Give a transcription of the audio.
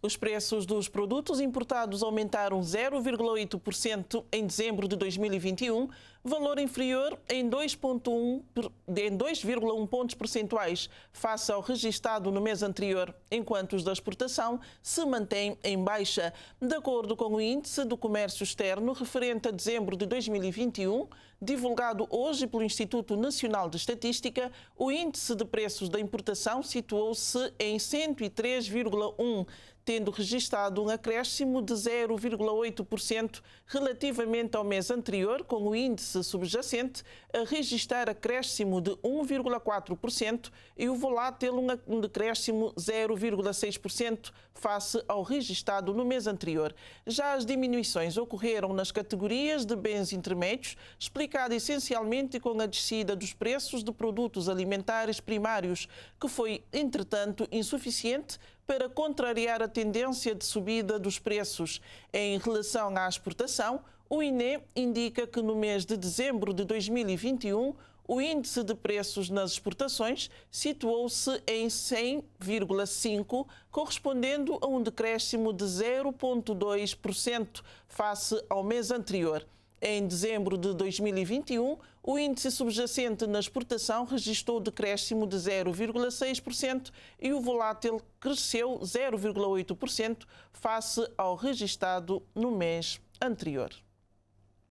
Os preços dos produtos importados aumentaram 0,8% em dezembro de 2021 valor inferior em 2,1 em 2,1 pontos percentuais face ao registado no mês anterior, enquanto os da exportação se mantêm em baixa. De acordo com o índice do comércio externo referente a dezembro de 2021, divulgado hoje pelo Instituto Nacional de Estatística, o índice de preços da importação situou-se em 103,1 tendo registado um acréscimo de 0,8% relativamente ao mês anterior, com o índice índice subjacente a registrar acréscimo de 1,4% e o volátil um decréscimo 0,6% face ao registado no mês anterior. Já as diminuições ocorreram nas categorias de bens intermédios, explicada essencialmente com a descida dos preços de produtos alimentares primários, que foi, entretanto, insuficiente para contrariar a tendência de subida dos preços. Em relação à exportação, o INE indica que no mês de dezembro de 2021, o índice de preços nas exportações situou-se em 100,5, correspondendo a um decréscimo de 0,2% face ao mês anterior. Em dezembro de 2021, o índice subjacente na exportação registrou decréscimo de 0,6% e o volátil cresceu 0,8% face ao registado no mês anterior.